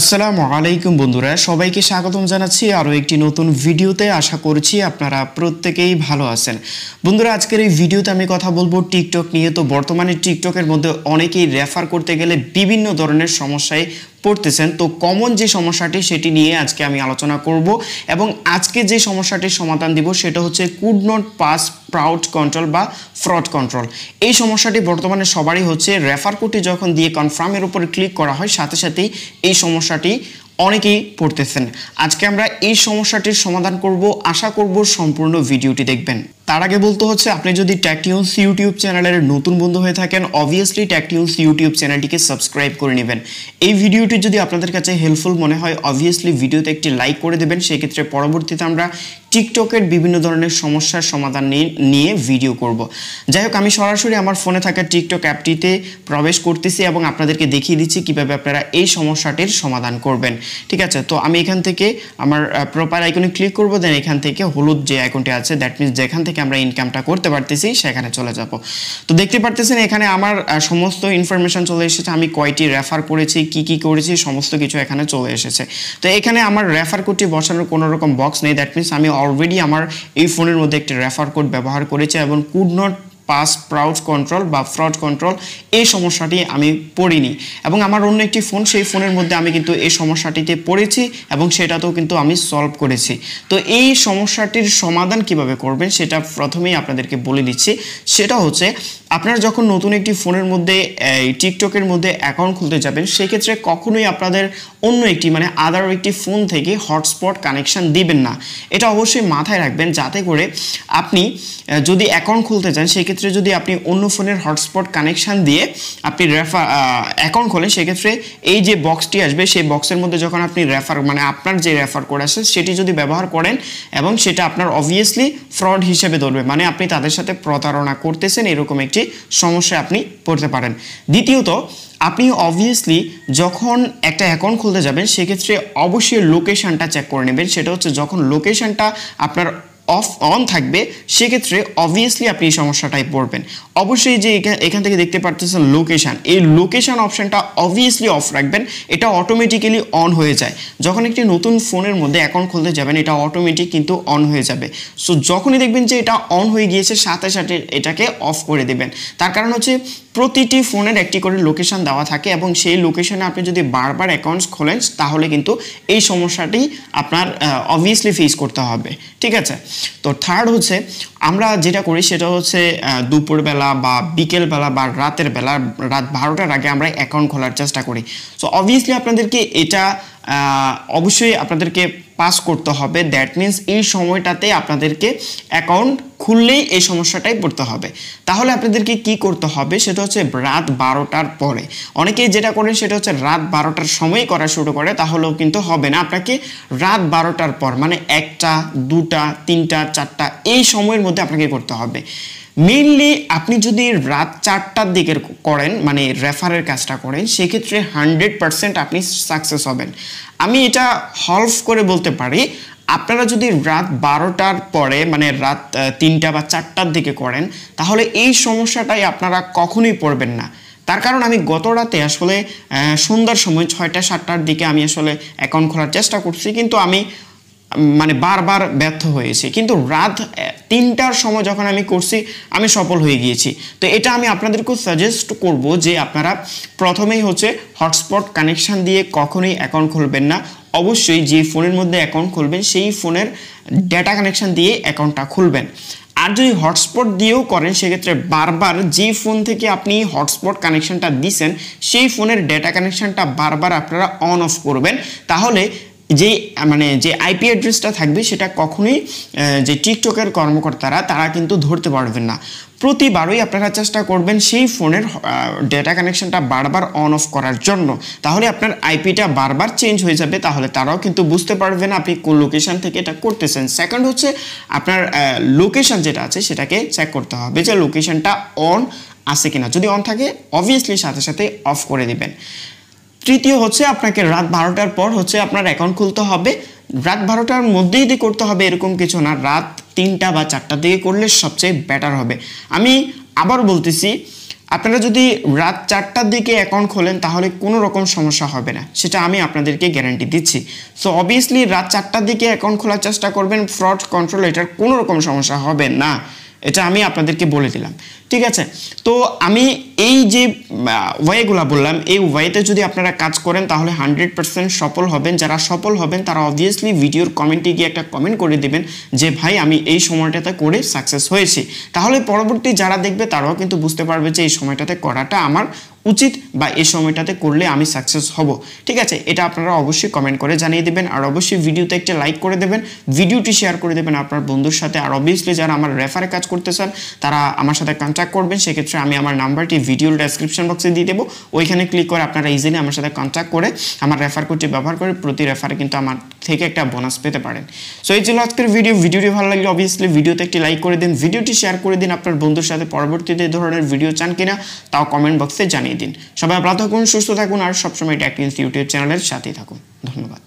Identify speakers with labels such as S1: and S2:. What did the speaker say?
S1: আসসালামু আলাইকুম বন্ধুরা সবাইকে স্বাগতম জানাচ্ছি আরও একটি নতুন ভিডিওতে আশা করছি আপনারা প্রত্যেকেই ভালো আছেন বন্ধুরা আজকের এই ভিডিওতে আমি কথা বলবো টিকটক নিয়ে তো বর্তমানে টিকটকের মধ্যে অনেকেই রেফার করতে গেলে বিভিন্ন ধরনের সমস্যায় পড়তেছেন তো কমন যে সমস্যাটি সেটি নিয়ে আজকে আমি আলোচনা করব এবং আজকে যে সমস্যাটির সমাধান দিব সেটা হচ্ছে could not pass fraud control বা ফ্রড কন্ট্রোল এই সমস্যাটি বর্তমানে সবারই হচ্ছে রেফার কোডটি যখন দিয়ে কনফার্মের উপর ক্লিক করা হয় সাথে সাথেই এই সমস্যাটি অনেকেই পড়তেছেন আজকে আমরা এই সমস্যাটির সমাধান করব আশা করব সম্পূর্ণ ভিডিওটি দেখবেন তার আগে বলতে হচ্ছে আপনি যদি ট্যাকটিউন্স ইউটিউব চ্যানেলের নতুন বন্ধু হয়ে থাকেন অবভিয়াসলি ট্যাকটিউন্স ইউটিউব চ্যানেলটিকে সাবস্ক্রাইব করে নেবেন এই ভিডিওটি যদি আপনাদের কাছে হেল্পফুল মনে হয় অবভিয়াসলি ভিডিওতে একটি লাইক করে দেবেন সেক্ষেত্রে পরবর্তীতে আমরা টিকটকের বিভিন্ন ধরনের সমস্যার সমাধান নিয়ে ভিডিও করব। যাই হোক আমি সরাসরি আমার ফোনে থাকা টিকটক অ্যাপটিতে প্রবেশ করতেছি এবং আপনাদেরকে দেখিয়ে দিচ্ছি কীভাবে আপনারা এই সমস্যাটির সমাধান করবেন ঠিক আছে তো আমি এখান থেকে আমার প্রপার আইকনে ক্লিক করবো দেন এখান থেকে হলুদ যে আইকনটি আছে দ্যাট মিনস যেখান থেকে থেকে আমরা ইনকামটা করতে পারতেছি সেখানে চলে যাব তো দেখতে পারতেছেন এখানে আমার সমস্ত ইনফরমেশন চলে এসেছে আমি কয়টি রেফার করেছি কি কি করেছি সমস্ত কিছু এখানে চলে এসেছে তো এখানে আমার রেফার কোডটি বসানোর কোনো রকম বক্স নেই দ্যাট মিনস আমি অলরেডি আমার এই ফোনের মধ্যে একটি রেফার কোড ব্যবহার করেছি এবং could not pass fraud control বা ফ্রড কন্ট্রোল এই সমস্যাটি আমি পড়িনি এবং আমার অন্য একটি ফোন সেই ফোনের মধ্যে আমি কিন্তু এই সমস্যাটিতে পড়েছি এবং সেটাতেও কিন্তু আমি সলভ করেছি তো এই সমস্যাটির সমাধান কিভাবে করবেন সেটা প্রথমেই আপনাদেরকে বলে দিচ্ছি সেটা হচ্ছে আপনারা যখন নতুন একটি ফোনের মধ্যে এই টিকটকের মধ্যে অ্যাকাউন্ট খুলতে যাবেন সেক্ষেত্রে কখনোই আপনাদের অন্য একটি মানে আদার একটি ফোন থেকে হটস্পট কানেকশান দিবেন না এটা অবশ্যই মাথায় রাখবেন যাতে করে আপনি যদি অ্যাকাউন্ট খুলতে চান সেক্ষেত্রে ক্ষেত্রে যদি আপনি অন্য ফোনের হটস্পট কানেকশান দিয়ে আপনি রেফার অ্যাকাউন্ট খোলেন সেক্ষেত্রে এই যে বক্সটি আসবে সেই বক্সের মধ্যে যখন আপনি রেফার মানে আপনার যে রেফার কোড আছে সেটি যদি ব্যবহার করেন এবং সেটা আপনার অবভিয়াসলি ফ্রড হিসেবে ধরবে মানে আপনি তাদের সাথে প্রতারণা করতেছেন এরকম একটি সমস্যা আপনি পড়তে পারেন দ্বিতীয়ত আপনি অবভিয়াসলি যখন একটা অ্যাকাউন্ট খুলতে যাবেন সেক্ষেত্রে অবশ্যই লোকেশানটা চেক করে নেবেন সেটা হচ্ছে যখন লোকেশানটা আপনার অফ অন থাকবে সেক্ষেত্রে অবভিয়াসলি আপনি এই সমস্যাটায় পড়বেন অবশ্যই যে এখান থেকে দেখতে পারতেছেন লোকেশান এই লোকেশান অপশানটা অবভিয়াসলি অফ রাখবেন এটা অটোমেটিক্যালি অন হয়ে যায় যখন একটি নতুন ফোনের মধ্যে অ্যাকাউন্ট খুলতে যাবেন এটা অটোমেটিক কিন্তু অন হয়ে যাবে সো যখনই দেখবেন যে এটা অন হয়ে গিয়েছে সাথে সাথে এটাকে অফ করে দেবেন তার কারণ হচ্ছে প্রতিটি ফোনের একটি করে লোকেশান দেওয়া থাকে এবং সেই লোকেশানে আপনি যদি বারবার অ্যাকাউন্টস খোলেন তাহলে কিন্তু এই সমস্যাটি আপনার অবভিয়াসলি ফেস করতে হবে ঠিক আছে তো থার্ড হচ্ছে আমরা যেটা করি সেটা হচ্ছে দুপুরবেলা বা বিকেলবেলা বা রাতের বেলা রাত বারোটার আগে আমরা অ্যাকাউন্ট খোলার চেষ্টা করি সো অবভিয়াসলি আপনাদেরকে এটা অবশ্যই আপনাদেরকে পাস করতে হবে দ্যাট মিন্স এই সময়টাতে আপনাদেরকে অ্যাকাউন্ট খুললেই এই সমস্যাটাই পড়তে হবে তাহলে আপনাদেরকে কি করতে হবে সেটা হচ্ছে রাত বারোটার পরে অনেকেই যেটা করেন সেটা হচ্ছে রাত বারোটার সময় করা শুরু করে তাহলেও কিন্তু হবে না আপনাকে রাত বারোটার পর মানে একটা দুটা তিনটা চারটা এই সময়ের মধ্যে আপনাকে করতে হবে মেইনলি আপনি যদি রাত চারটার দিকের করেন মানে রেফারের কাজটা করেন সেক্ষেত্রে হান্ড্রেড পারসেন্ট আপনি সাকসেস হবেন আমি এটা হলফ করে বলতে পারি আপনারা যদি রাত বারোটার পরে মানে রাত তিনটা বা চারটার দিকে করেন তাহলে এই সমস্যাটাই আপনারা কখনোই পড়বেন না তার কারণ আমি গত রাতে আসলে সন্ধ্যার সময় ছয়টা সাতটার দিকে আমি আসলে অ্যাকাউন্ট খোলার চেষ্টা করছি কিন্তু আমি মানে বারবার ব্যর্থ হয়েছে কিন্তু রাত তিনটার সময় যখন আমি করছি আমি সফল হয়ে গিয়েছি তো এটা আমি আপনাদেরকেও সাজেস্ট করব যে আপনারা প্রথমেই হচ্ছে হটস্পট কানেকশান দিয়ে কখনোই অ্যাকাউন্ট খুলবেন না অবশ্যই যে ফোনের মধ্যে অ্যাকাউন্ট খুলবেন সেই ফোনের ডেটা কানেকশান দিয়ে অ্যাকাউন্টটা খুলবেন আর যদি হটস্পট দিয়েও করেন সেক্ষেত্রে বারবার যে ফোন থেকে আপনি হটস্পট কানেকশানটা দিছেন সেই ফোনের ডেটা কানেকশানটা বারবার আপনারা অন অফ করবেন তাহলে যে মানে যে আইপি অ্যাড্রেসটা থাকবে সেটা কখনোই যে টিকটকের কর্মকর্তারা তারা কিন্তু ধরতে পারবেন না প্রতিবারই আপনারা চেষ্টা করবেন সেই ফোনের ডেটা কানেকশনটা বারবার অন অফ করার জন্য তাহলে আপনার আইপিটা বারবার চেঞ্জ হয়ে যাবে তাহলে তারাও কিন্তু বুঝতে পারবে না আপনি কোন লোকেশান থেকে এটা করতেছেন সেকেন্ড হচ্ছে আপনার লোকেশান যেটা আছে সেটাকে চেক করতে হবে যে লোকেশানটা অন আছে কিনা যদি অন থাকে অবভিয়াসলি সাথে সাথে অফ করে দেবেন তৃতীয় হচ্ছে আপনাকে রাত বারোটার পর হচ্ছে আপনার অ্যাকাউন্ট খুলতে হবে রাত বারোটার মধ্যেই দিয়ে করতে হবে এরকম কিছু না রাত তিনটা বা চারটা দিকে করলে সবচেয়ে বেটার হবে আমি আবার বলতেছি আপনারা যদি রাত চারটার দিকে অ্যাকাউন্ট খোলেন তাহলে কোনো রকম সমস্যা হবে না সেটা আমি আপনাদেরকে গ্যারান্টি দিচ্ছি সো অবভিয়াসলি রাত চারটার দিকে অ্যাকাউন্ট খোলার চেষ্টা করবেন ফ্রড কন্ট্রোল এটার কোনো রকম সমস্যা হবে না এটা আমি আপনাদেরকে বলে দিলাম ঠিক আছে তো আমি এই যে ওয়েগুলা বললাম এই ওয়েতে যদি আপনারা কাজ করেন তাহলে হান্ড্রেড পার্সেন্ট সফল হবেন যারা সফল হবেন তারা অবভিয়াসলি ভিডিওর কমেন্টে গিয়ে একটা কমেন্ট করে দেবেন যে ভাই আমি এই সময়টাতে করে সাকসেস হয়েছি তাহলে পরবর্তী যারা দেখবে তারাও কিন্তু বুঝতে পারবে যে এই সময়টাতে করাটা আমার উচিত বা এই সময়টাতে করলে আমি সাকসেস হব ঠিক আছে এটা আপনারা অবশ্যই কমেন্ট করে জানিয়ে দেবেন আর অবশ্যই ভিডিওতে একটা লাইক করে দেবেন ভিডিওটি শেয়ার করে দেবেন আপনার বন্ধুর সাথে আর অবভিয়াসলি যারা আমার রেফারে কাজ করতে চান তারা আমার সাথে কন্ট্যাক্ট করবেন সেক্ষেত্রে আমি আমার নাম্বারটি ভিডিওর ডেসক্রিপশন বক্সে দিয়ে দেবো ওইখানে ক্লিক করে আপনারা ইজিলি আমার সাথে কন্ট্যাক্ট করে আমার রেফার কোডটি ব্যবহার করে প্রতি রেফারে কিন্তু আমার থেকে একটা বোনাস পেতে পারেন সো এই ছিল আজকের ভিডিও ভিডিওটি ভালো লাগলে অবভিয়াসলি ভিডিওতে একটি লাইক করে দিন ভিডিওটি শেয়ার করে দিন আপনার বন্ধুর সাথে পরবর্তীতে ধরনের ভিডিও চান কিনা তাও কমেন্ট বক্সে জানিয়ে দিন সবাই ভালো থাকুন সুস্থ থাকুন আর সবসময় টেক ইউটিউব চ্যানেলের সাথেই থাকুন ধন্যবাদ